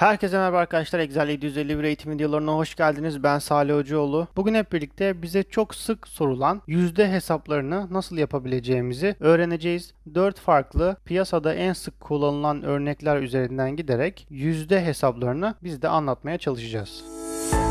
Herkese merhaba arkadaşlar. Excel 751 eğitim videolarına hoş geldiniz. Ben Salih Hocaoğlu. Bugün hep birlikte bize çok sık sorulan yüzde hesaplarını nasıl yapabileceğimizi öğreneceğiz. 4 farklı piyasada en sık kullanılan örnekler üzerinden giderek yüzde hesaplarını biz de anlatmaya çalışacağız. Müzik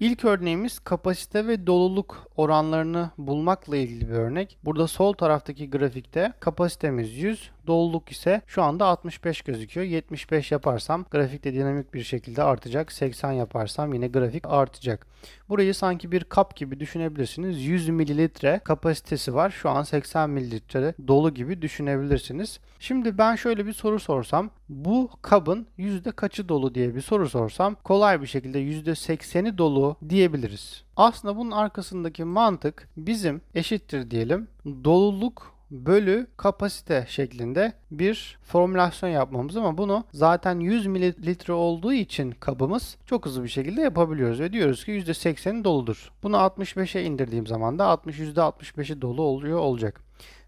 İlk örneğimiz kapasite ve doluluk oranlarını bulmakla ilgili bir örnek. Burada sol taraftaki grafikte kapasitemiz 100, Doluluk ise şu anda 65 gözüküyor. 75 yaparsam grafikte dinamik bir şekilde artacak. 80 yaparsam yine grafik artacak. Burayı sanki bir kap gibi düşünebilirsiniz. 100 mililitre kapasitesi var. Şu an 80 mililitre dolu gibi düşünebilirsiniz. Şimdi ben şöyle bir soru sorsam. Bu kabın yüzde kaçı dolu diye bir soru sorsam kolay bir şekilde yüzde %80'i dolu diyebiliriz. Aslında bunun arkasındaki mantık bizim eşittir diyelim doluluk bölü kapasite şeklinde bir formülasyon yapmamız ama bunu zaten 100 mililitre olduğu için kabımız çok hızlı bir şekilde yapabiliyoruz ve diyoruz ki %80'i doludur. Bunu 65'e indirdiğim zaman da 60 %65'i dolu oluyor olacak.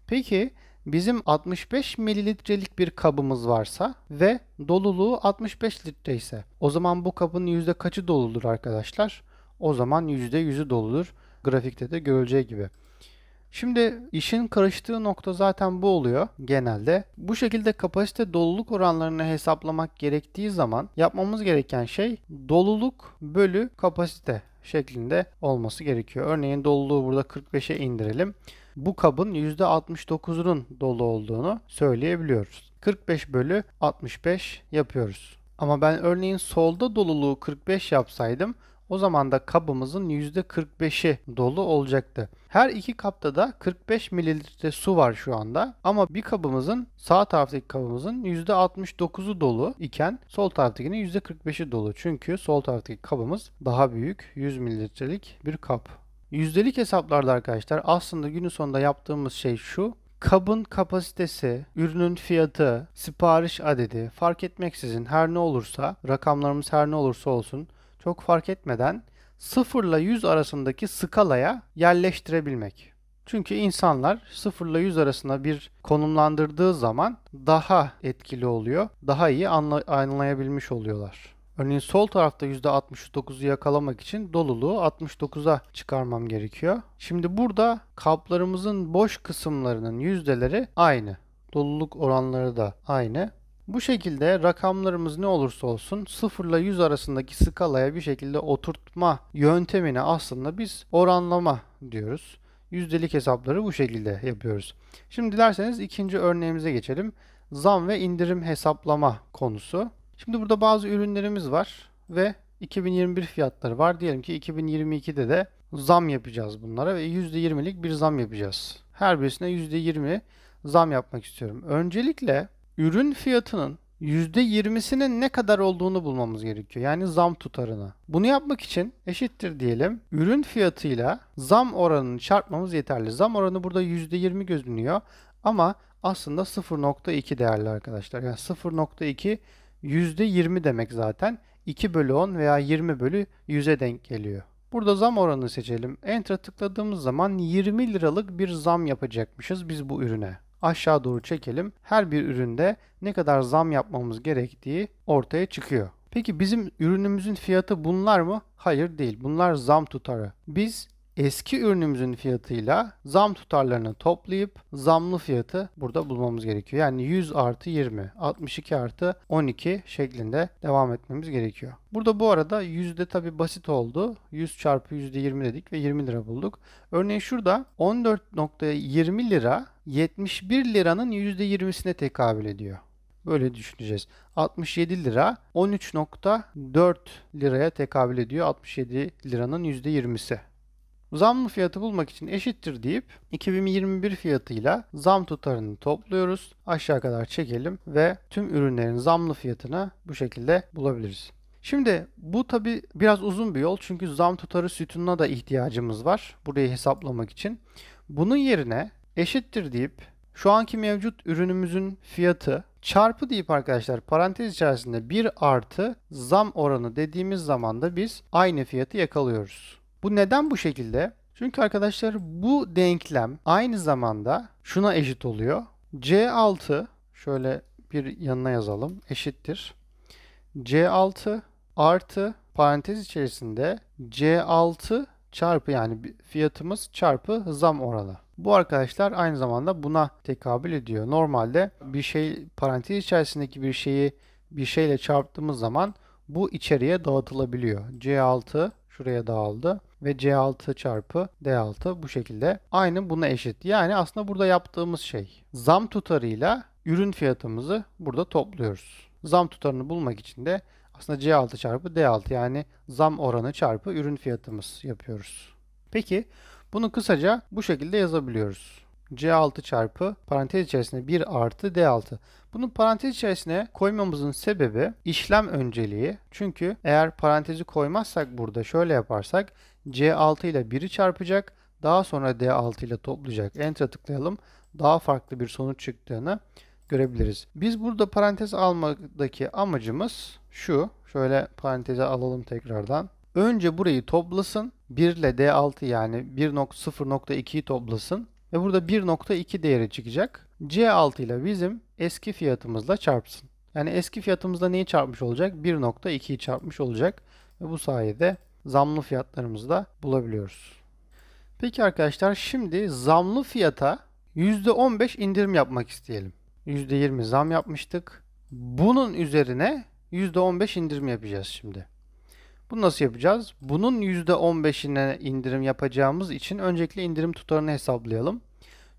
Peki bizim 65 mililitrelik bir kabımız varsa ve doluluğu 65 litre ise o zaman bu kabın yüzde kaçı doludur arkadaşlar? O zaman %100'ü doludur. Grafikte de görüleceği gibi. Şimdi işin karıştığı nokta zaten bu oluyor genelde. Bu şekilde kapasite doluluk oranlarını hesaplamak gerektiği zaman yapmamız gereken şey doluluk bölü kapasite şeklinde olması gerekiyor. Örneğin doluluğu burada 45'e indirelim. Bu kabın %69'unun dolu olduğunu söyleyebiliyoruz. 45 bölü 65 yapıyoruz. Ama ben örneğin solda doluluğu 45 yapsaydım o zaman da kabımızın %45'i dolu olacaktı. Her iki kapta da 45 mililitre su var şu anda. Ama bir kabımızın sağ taraftaki kabımızın %69'u dolu iken sol taraftakinin %45'i dolu. Çünkü sol taraftaki kabımız daha büyük 100 mililitrelik bir kap. Yüzdelik hesaplarda arkadaşlar aslında günün sonunda yaptığımız şey şu. Kabın kapasitesi, ürünün fiyatı, sipariş adedi fark etmeksizin her ne olursa, rakamlarımız her ne olursa olsun çok fark etmeden 0 ile 100 arasındaki skalaya yerleştirebilmek. Çünkü insanlar 0 ile 100 arasında bir konumlandırdığı zaman daha etkili oluyor, daha iyi anla anlayabilmiş oluyorlar. Örneğin sol tarafta %69'u yakalamak için doluluğu 69'a çıkarmam gerekiyor. Şimdi burada kaplarımızın boş kısımlarının yüzdeleri aynı. Doluluk oranları da aynı. Bu şekilde rakamlarımız ne olursa olsun 0 ile 100 arasındaki skalaya bir şekilde oturtma yöntemini aslında biz oranlama diyoruz. Yüzdelik hesapları bu şekilde yapıyoruz. Şimdi dilerseniz ikinci örneğimize geçelim. Zam ve indirim hesaplama konusu. Şimdi burada bazı ürünlerimiz var ve 2021 fiyatları var. Diyelim ki 2022'de de zam yapacağız bunlara ve %20'lik bir zam yapacağız. Her birisine %20 zam yapmak istiyorum. Öncelikle ürün fiyatının %20'sinin ne kadar olduğunu bulmamız gerekiyor. Yani zam tutarını. Bunu yapmak için eşittir diyelim. Ürün fiyatıyla zam oranını çarpmamız yeterli. Zam oranı burada %20 gözünüyor ama aslında 0.2 değerli arkadaşlar. Yani 0.2 %20 demek zaten. 2 bölü 10 veya 20 bölü 100'e denk geliyor. Burada zam oranını seçelim. Enter'a tıkladığımız zaman 20 liralık bir zam yapacakmışız biz bu ürüne aşağı doğru çekelim. Her bir üründe ne kadar zam yapmamız gerektiği ortaya çıkıyor. Peki bizim ürünümüzün fiyatı bunlar mı? Hayır değil. Bunlar zam tutarı. Biz eski ürünümüzün fiyatıyla zam tutarlarını toplayıp zamlı fiyatı burada bulmamız gerekiyor. Yani 100 artı 20, 62 artı 12 şeklinde devam etmemiz gerekiyor. Burada bu arada yüzde tabi basit oldu. 100 çarpı yüzde 20 dedik ve 20 lira bulduk. Örneğin şurada 14.20 lira 71 liranın yüzde 20'sine tekabül ediyor. Böyle düşüneceğiz. 67 lira 13.4 liraya tekabül ediyor. 67 liranın %20'si. Zamlı fiyatı bulmak için eşittir deyip 2021 fiyatıyla zam tutarını topluyoruz. Aşağı kadar çekelim ve tüm ürünlerin zamlı fiyatını bu şekilde bulabiliriz. Şimdi bu tabi biraz uzun bir yol çünkü zam tutarı sütununa da ihtiyacımız var burayı hesaplamak için. Bunun yerine eşittir deyip şu anki mevcut ürünümüzün fiyatı çarpı deyip arkadaşlar parantez içerisinde 1 artı zam oranı dediğimiz zaman da biz aynı fiyatı yakalıyoruz. Bu neden bu şekilde? Çünkü arkadaşlar bu denklem aynı zamanda şuna eşit oluyor. C6 şöyle bir yanına yazalım. Eşittir. C6 artı parantez içerisinde C6 çarpı yani fiyatımız çarpı zam oranı. Bu arkadaşlar aynı zamanda buna tekabül ediyor. Normalde bir şey parantez içerisindeki bir şeyi bir şeyle çarptığımız zaman bu içeriye dağıtılabiliyor. C6 şuraya dağıldı ve C6 çarpı D6 bu şekilde aynı buna eşit. Yani aslında burada yaptığımız şey zam tutarıyla ürün fiyatımızı burada topluyoruz. Zam tutarını bulmak için de aslında C6 çarpı D6 yani zam oranı çarpı ürün fiyatımız yapıyoruz. Peki bunu kısaca bu şekilde yazabiliyoruz. C6 çarpı parantez içerisinde 1 artı D6. Bunu parantez içerisine koymamızın sebebi işlem önceliği. Çünkü eğer parantezi koymazsak burada şöyle yaparsak C6 ile 1'i çarpacak. Daha sonra D6 ile toplayacak. Enter tıklayalım. Daha farklı bir sonuç çıktığını görebiliriz. Biz burada parantez almadaki amacımız şu. Şöyle paranteze alalım tekrardan. Önce burayı toplasın. 1 ile D6 yani 1.0.2'yi toplasın. Ve burada 1.2 değeri çıkacak. C6 ile bizim eski fiyatımızla çarpsın. Yani eski fiyatımızla neyi çarpmış olacak? 1.2'yi çarpmış olacak. Ve bu sayede zamlı fiyatlarımızı da bulabiliyoruz. Peki arkadaşlar şimdi zamlı fiyata %15 indirim yapmak isteyelim. %20 zam yapmıştık. Bunun üzerine %15 indirim yapacağız şimdi. Bunu nasıl yapacağız? Bunun %15'ine indirim yapacağımız için öncelikle indirim tutarını hesaplayalım.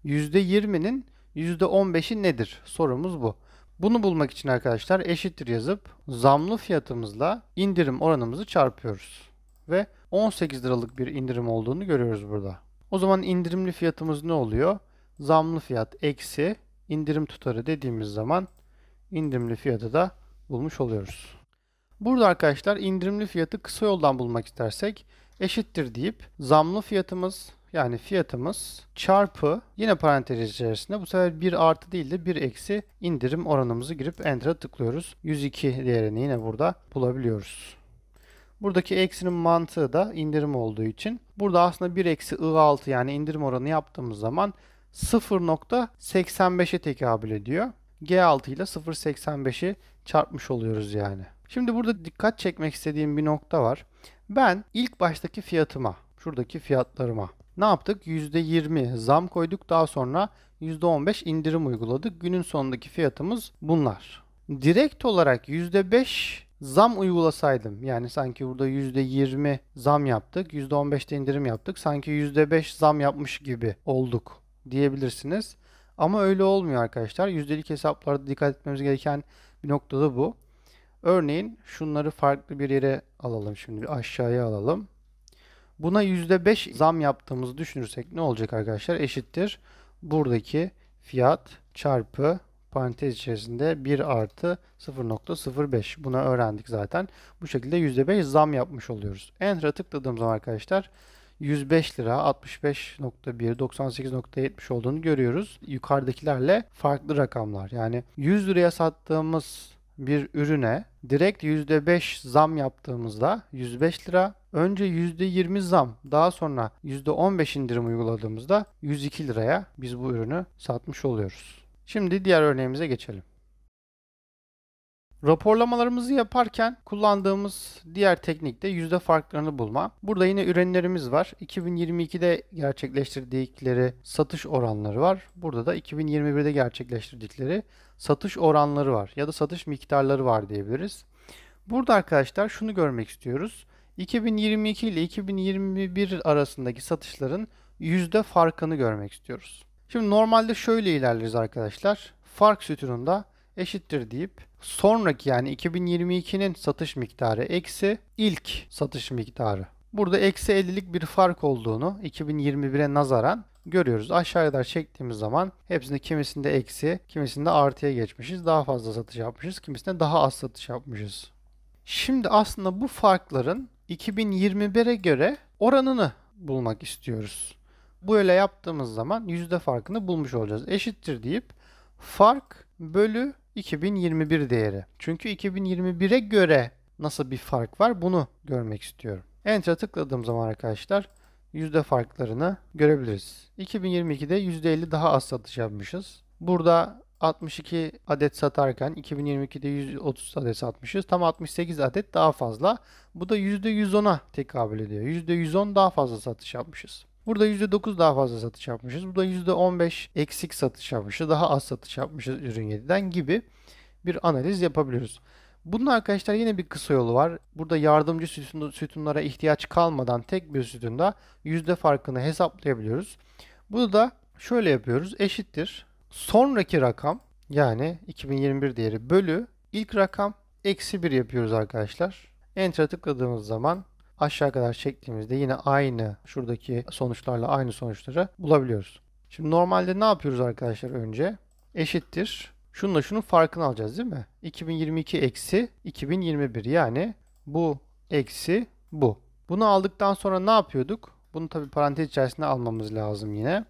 %20'nin %15'i nedir? Sorumuz bu. Bunu bulmak için arkadaşlar eşittir yazıp zamlı fiyatımızla indirim oranımızı çarpıyoruz. Ve 18 liralık bir indirim olduğunu görüyoruz burada. O zaman indirimli fiyatımız ne oluyor? Zamlı fiyat eksi indirim tutarı dediğimiz zaman indirimli fiyatı da bulmuş oluyoruz. Burada arkadaşlar indirimli fiyatı kısa yoldan bulmak istersek eşittir deyip zamlı fiyatımız yani fiyatımız çarpı yine parantez içerisinde bu sefer 1 artı değil de 1 eksi indirim oranımızı girip enter'a tıklıyoruz. 102 değerini yine burada bulabiliyoruz. Buradaki eksinin mantığı da indirim olduğu için burada aslında 1 eksi I6 yani indirim oranı yaptığımız zaman 0.85'e tekabül ediyor. G6 ile 0.85'i çarpmış oluyoruz yani. Şimdi burada dikkat çekmek istediğim bir nokta var. Ben ilk baştaki fiyatıma, şuradaki fiyatlarıma ne yaptık? %20 zam koyduk. Daha sonra %15 indirim uyguladık. Günün sonundaki fiyatımız bunlar. Direkt olarak %5 zam uygulasaydım yani sanki burada %20 zam yaptık, %15'te indirim yaptık. Sanki %5 zam yapmış gibi olduk diyebilirsiniz. Ama öyle olmuyor arkadaşlar. Yüzdelik hesaplarda dikkat etmemiz gereken bir nokta da bu. Örneğin şunları farklı bir yere alalım şimdi aşağıya alalım. Buna %5 zam yaptığımızı düşünürsek ne olacak arkadaşlar? Eşittir. Buradaki fiyat çarpı parantez içerisinde 1 artı 0.05. Buna öğrendik zaten. Bu şekilde %5 zam yapmış oluyoruz. Enter'a tıkladığım zaman arkadaşlar 105 lira 65.1 98.70 olduğunu görüyoruz. Yukarıdakilerle farklı rakamlar. Yani 100 liraya sattığımız bir ürüne direkt %5 zam yaptığımızda 105 lira, önce %20 zam, daha sonra %15 indirim uyguladığımızda 102 liraya biz bu ürünü satmış oluyoruz. Şimdi diğer örneğimize geçelim. Raporlamalarımızı yaparken kullandığımız diğer teknik de yüzde farklarını bulma. Burada yine ürünlerimiz var. 2022'de gerçekleştirdikleri satış oranları var. Burada da 2021'de gerçekleştirdikleri satış oranları var ya da satış miktarları var diyebiliriz. Burada arkadaşlar şunu görmek istiyoruz. 2022 ile 2021 arasındaki satışların yüzde farkını görmek istiyoruz. Şimdi normalde şöyle ilerleriz arkadaşlar. Fark sütununda eşittir deyip sonraki yani 2022'nin satış miktarı eksi ilk satış miktarı. Burada eksi 50'lik bir fark olduğunu 2021'e nazaran görüyoruz. Aşağıya kadar çektiğimiz zaman hepsinde kimisinde eksi, kimisinde artıya geçmişiz. Daha fazla satış yapmışız, kimisinde daha az satış yapmışız. Şimdi aslında bu farkların 2021'e göre oranını bulmak istiyoruz. Bu öyle yaptığımız zaman yüzde farkını bulmuş olacağız. Eşittir deyip fark bölü 2021 değeri. Çünkü 2021'e göre nasıl bir fark var bunu görmek istiyorum. Enter'a tıkladığım zaman arkadaşlar yüzde farklarını görebiliriz. 2022'de %50 daha az satış yapmışız. Burada 62 adet satarken 2022'de 130 adet satmışız. Tam 68 adet daha fazla. Bu da %110'a tekabül ediyor. %110 daha fazla satış yapmışız. Burada %9 daha fazla satış yapmışız. Burada %15 eksik satış yapmışız. Daha az satış yapmışız ürün 7'den gibi bir analiz yapabiliriz. Bunun arkadaşlar yine bir kısa yolu var. Burada yardımcı sütunlara ihtiyaç kalmadan tek bir sütunda yüzde farkını hesaplayabiliyoruz. Bunu da şöyle yapıyoruz. Eşittir. Sonraki rakam yani 2021 değeri bölü ilk rakam eksi 1 yapıyoruz arkadaşlar. Enter'a tıkladığımız zaman aşağı kadar çektiğimizde yine aynı şuradaki sonuçlarla aynı sonuçları bulabiliyoruz. Şimdi normalde ne yapıyoruz arkadaşlar önce? Eşittir. Şununla şunun farkını alacağız değil mi? 2022 eksi 2021 yani bu eksi bu. Bunu aldıktan sonra ne yapıyorduk? Bunu tabi parantez içerisinde almamız lazım yine.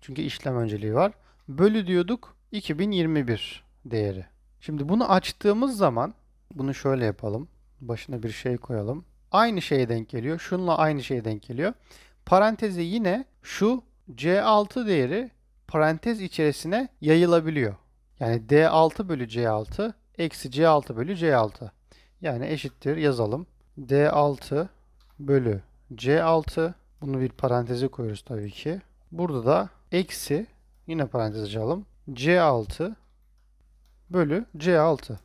Çünkü işlem önceliği var. Bölü diyorduk 2021 değeri. Şimdi bunu açtığımız zaman bunu şöyle yapalım. Başına bir şey koyalım aynı şeye denk geliyor. Şununla aynı şeye denk geliyor. Parantezi yine şu C6 değeri parantez içerisine yayılabiliyor. Yani D6 bölü C6 eksi C6 bölü C6. Yani eşittir yazalım. D6 bölü C6 bunu bir paranteze koyuyoruz tabii ki. Burada da eksi yine parantez açalım. C6 bölü C6.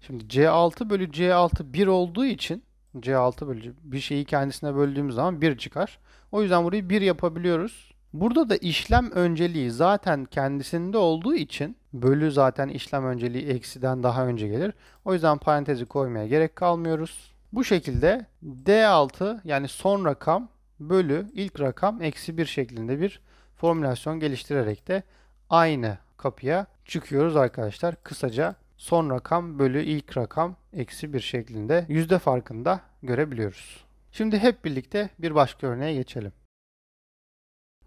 Şimdi C6 bölü C6 1 olduğu için C6 bölü Bir şeyi kendisine böldüğümüz zaman 1 çıkar. O yüzden burayı 1 yapabiliyoruz. Burada da işlem önceliği zaten kendisinde olduğu için bölü zaten işlem önceliği eksiden daha önce gelir. O yüzden parantezi koymaya gerek kalmıyoruz. Bu şekilde D6 yani son rakam bölü ilk rakam eksi 1 şeklinde bir formülasyon geliştirerek de aynı kapıya çıkıyoruz arkadaşlar. Kısaca son rakam bölü ilk rakam eksi 1 şeklinde yüzde farkında görebiliyoruz. Şimdi hep birlikte bir başka örneğe geçelim.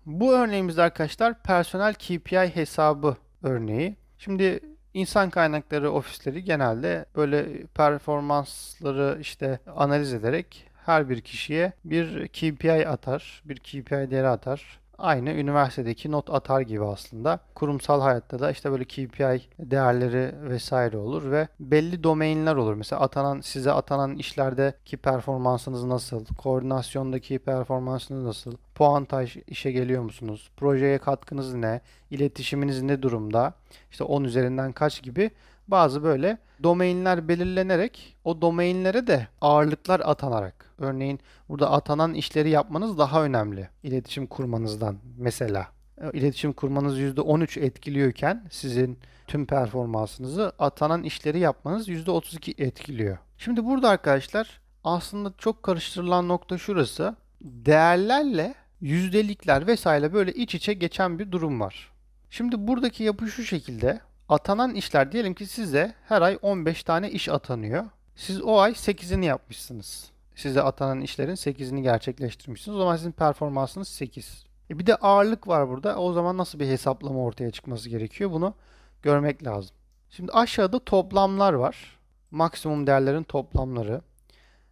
Bu örneğimizde arkadaşlar personel KPI hesabı örneği. Şimdi insan kaynakları ofisleri genelde böyle performansları işte analiz ederek her bir kişiye bir KPI atar, bir KPI değeri atar. Aynı üniversitedeki not atar gibi aslında. Kurumsal hayatta da işte böyle KPI değerleri vesaire olur ve belli domainler olur. Mesela atanan size atanan işlerdeki performansınız nasıl? Koordinasyondaki performansınız nasıl? Puantaj işe geliyor musunuz? Projeye katkınız ne? İletişiminiz ne durumda? İşte 10 üzerinden kaç gibi bazı böyle domainler belirlenerek o domainlere de ağırlıklar atanarak örneğin burada atanan işleri yapmanız daha önemli iletişim kurmanızdan mesela e, iletişim kurmanız %13 etkiliyorken sizin tüm performansınızı atanan işleri yapmanız %32 etkiliyor. Şimdi burada arkadaşlar aslında çok karıştırılan nokta şurası. Değerlerle yüzdelikler vesaire böyle iç içe geçen bir durum var. Şimdi buradaki yapı şu şekilde. Atanan işler diyelim ki size her ay 15 tane iş atanıyor. Siz o ay 8'ini yapmışsınız. Size atanan işlerin 8'ini gerçekleştirmişsiniz. O zaman sizin performansınız 8. E bir de ağırlık var burada. O zaman nasıl bir hesaplama ortaya çıkması gerekiyor? Bunu görmek lazım. Şimdi aşağıda toplamlar var. Maksimum değerlerin toplamları.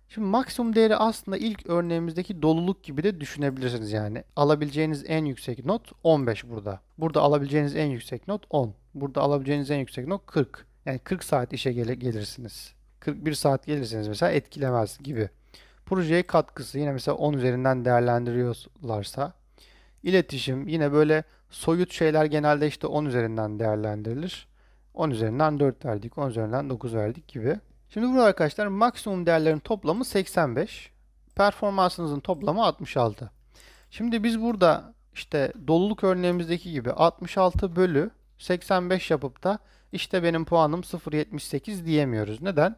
Şimdi maksimum değeri aslında ilk örneğimizdeki doluluk gibi de düşünebilirsiniz yani. Alabileceğiniz en yüksek not 15 burada. Burada alabileceğiniz en yüksek not 10. Burada alabileceğiniz en yüksek nok 40. Yani 40 saat işe gel gelirsiniz. 41 saat gelirsiniz mesela etkilemez gibi. Projeye katkısı yine mesela 10 üzerinden değerlendiriyorlarsa. iletişim yine böyle soyut şeyler genelde işte 10 üzerinden değerlendirilir. 10 üzerinden 4 verdik, 10 üzerinden 9 verdik gibi. Şimdi burada arkadaşlar maksimum değerlerin toplamı 85. Performansınızın toplamı 66. Şimdi biz burada işte doluluk örneğimizdeki gibi 66 bölü 85 yapıp da işte benim puanım 0.78 diyemiyoruz. Neden?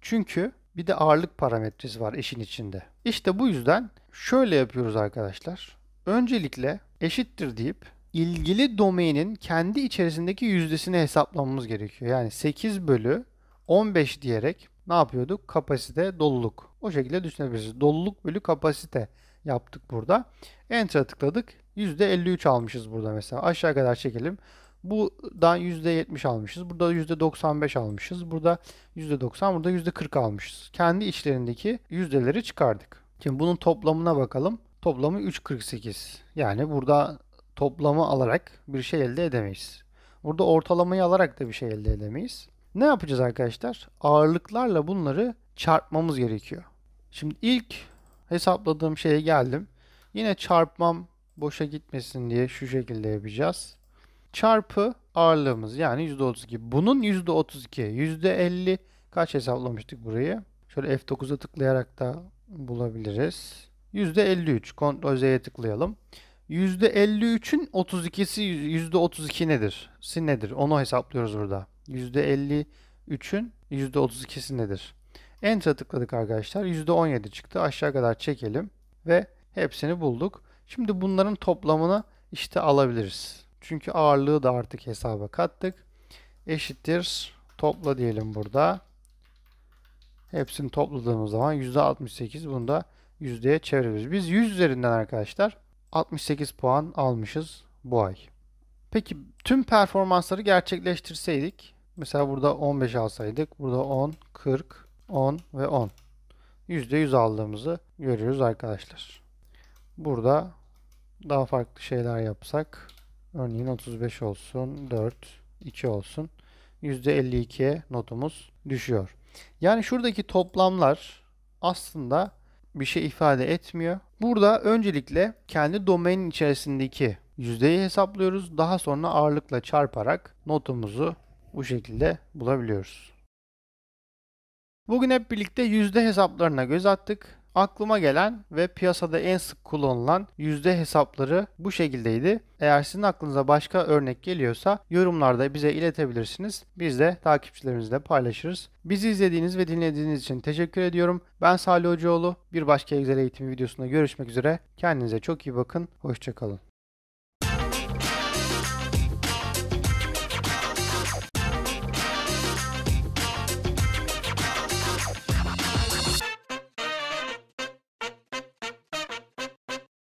Çünkü bir de ağırlık parametresi var eşin içinde. İşte bu yüzden şöyle yapıyoruz arkadaşlar. Öncelikle eşittir deyip ilgili domainin kendi içerisindeki yüzdesini hesaplamamız gerekiyor. Yani 8 bölü 15 diyerek ne yapıyorduk? Kapasite, doluluk. O şekilde düşünebiliriz. Doluluk bölü kapasite yaptık burada. Enter'a tıkladık. %53 almışız burada mesela. Aşağı kadar çekelim. Buradan %70 almışız. Burada %95 almışız. Burada %90, burada %40 almışız. Kendi içlerindeki yüzdeleri çıkardık. Şimdi bunun toplamına bakalım. Toplamı 3.48. Yani burada toplamı alarak bir şey elde edemeyiz. Burada ortalamayı alarak da bir şey elde edemeyiz. Ne yapacağız arkadaşlar? Ağırlıklarla bunları çarpmamız gerekiyor. Şimdi ilk hesapladığım şeye geldim. Yine çarpmam boşa gitmesin diye şu şekilde yapacağız çarpı ağırlığımız yani %32. Bunun %32, %50 kaç hesaplamıştık burayı? Şöyle F9'a tıklayarak da bulabiliriz. %53 kontrol Z'ye tıklayalım. %53'ün 32'si %32 nedir? Si nedir? Onu hesaplıyoruz burada. %53'ün %32'si nedir? Enter'a tıkladık arkadaşlar. %17 çıktı. Aşağı kadar çekelim ve hepsini bulduk. Şimdi bunların toplamını işte alabiliriz. Çünkü ağırlığı da artık hesaba kattık. Eşittir topla diyelim burada. Hepsini topladığımız zaman %68 bunu da yüzdeye çeviririz. Biz 100 üzerinden arkadaşlar 68 puan almışız bu ay. Peki tüm performansları gerçekleştirseydik. Mesela burada 15 alsaydık. Burada 10, 40, 10 ve 10. %100 aldığımızı görüyoruz arkadaşlar. Burada daha farklı şeyler yapsak Örneğin 35 olsun, 4, 2 olsun. %52'ye notumuz düşüyor. Yani şuradaki toplamlar aslında bir şey ifade etmiyor. Burada öncelikle kendi domain içerisindeki yüzdeyi hesaplıyoruz. Daha sonra ağırlıkla çarparak notumuzu bu şekilde bulabiliyoruz. Bugün hep birlikte yüzde hesaplarına göz attık. Aklıma gelen ve piyasada en sık kullanılan yüzde hesapları bu şekildeydi. Eğer sizin aklınıza başka örnek geliyorsa yorumlarda bize iletebilirsiniz. Biz de takipçilerinizle paylaşırız. Bizi izlediğiniz ve dinlediğiniz için teşekkür ediyorum. Ben Salih Hocaoğlu. Bir başka Excel eğitimi videosunda görüşmek üzere. Kendinize çok iyi bakın. Hoşçakalın.